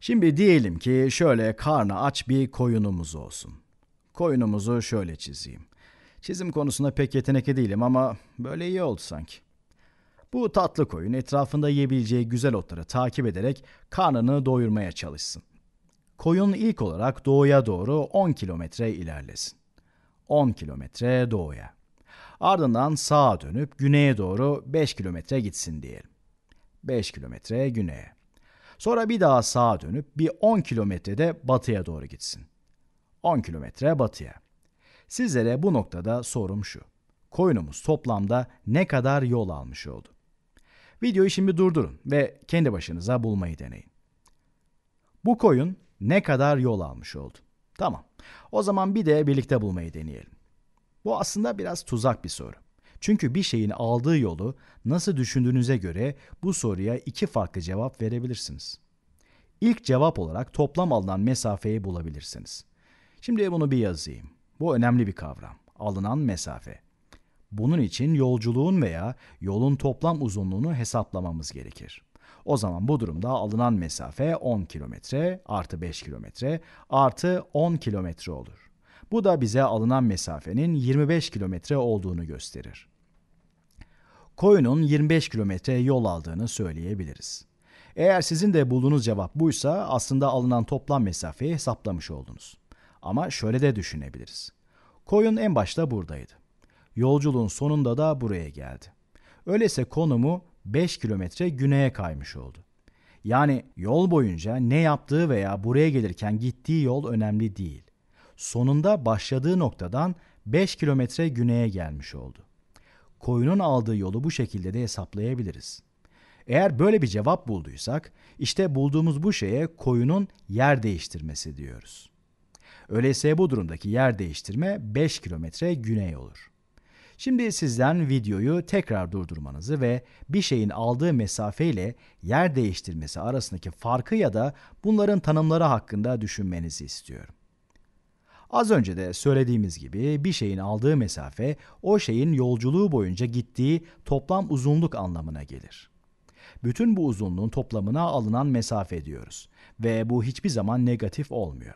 Şimdi diyelim ki şöyle karnı aç bir koyunumuz olsun. Koyunumuzu şöyle çizeyim. Çizim konusunda pek yetenekli değilim ama böyle iyi oldu sanki. Bu tatlı koyun etrafında yiyebileceği güzel otları takip ederek karnını doyurmaya çalışsın. Koyun ilk olarak doğuya doğru 10 kilometre ilerlesin. 10 kilometre doğuya. Ardından sağa dönüp güneye doğru 5 kilometre gitsin diyelim. 5 kilometre güneye. Sonra bir daha sağa dönüp bir 10 kilometrede batıya doğru gitsin. 10 kilometre batıya. Sizlere bu noktada sorum şu. Koyunumuz toplamda ne kadar yol almış oldu? Videoyu şimdi durdurun ve kendi başınıza bulmayı deneyin. Bu koyun ne kadar yol almış oldu? Tamam. O zaman bir de birlikte bulmayı deneyelim. Bu aslında biraz tuzak bir soru. Çünkü bir şeyin aldığı yolu nasıl düşündüğünüze göre bu soruya iki farklı cevap verebilirsiniz. İlk cevap olarak toplam alınan mesafeyi bulabilirsiniz. Şimdi bunu bir yazayım. Bu önemli bir kavram. Alınan mesafe. Bunun için yolculuğun veya yolun toplam uzunluğunu hesaplamamız gerekir. O zaman bu durumda alınan mesafe 10 kilometre artı 5 kilometre artı 10 kilometre olur. Bu da bize alınan mesafenin 25 kilometre olduğunu gösterir. Koyunun 25 kilometre yol aldığını söyleyebiliriz. Eğer sizin de bulduğunuz cevap buysa aslında alınan toplam mesafeyi hesaplamış oldunuz. Ama şöyle de düşünebiliriz. Koyun en başta buradaydı. Yolculuğun sonunda da buraya geldi. Öyleyse konumu 5 kilometre güneye kaymış oldu. Yani yol boyunca ne yaptığı veya buraya gelirken gittiği yol önemli değil sonunda başladığı noktadan 5 kilometre güneye gelmiş oldu. Koyunun aldığı yolu bu şekilde de hesaplayabiliriz. Eğer böyle bir cevap bulduysak, işte bulduğumuz bu şeye koyunun yer değiştirmesi diyoruz. Öyleyse bu durumdaki yer değiştirme 5 kilometre güney olur. Şimdi sizden videoyu tekrar durdurmanızı ve bir şeyin aldığı mesafe ile yer değiştirmesi arasındaki farkı ya da bunların tanımları hakkında düşünmenizi istiyorum. Az önce de söylediğimiz gibi bir şeyin aldığı mesafe o şeyin yolculuğu boyunca gittiği toplam uzunluk anlamına gelir. Bütün bu uzunluğun toplamına alınan mesafe diyoruz ve bu hiçbir zaman negatif olmuyor.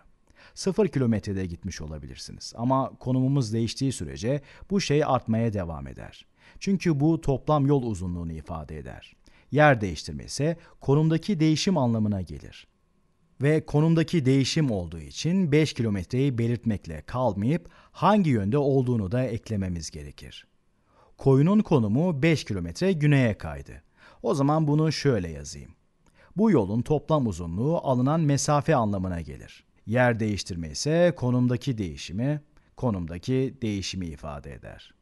0 kilometrede gitmiş olabilirsiniz ama konumumuz değiştiği sürece bu şey artmaya devam eder. Çünkü bu toplam yol uzunluğunu ifade eder. Yer değiştirme ise konumdaki değişim anlamına gelir ve konumdaki değişim olduğu için 5 kilometreyi belirtmekle kalmayıp hangi yönde olduğunu da eklememiz gerekir. Koyunun konumu 5 kilometre güneye kaydı. O zaman bunu şöyle yazayım. Bu yolun toplam uzunluğu alınan mesafe anlamına gelir. Yer değiştirme ise konumdaki değişimi, konumdaki değişimi ifade eder.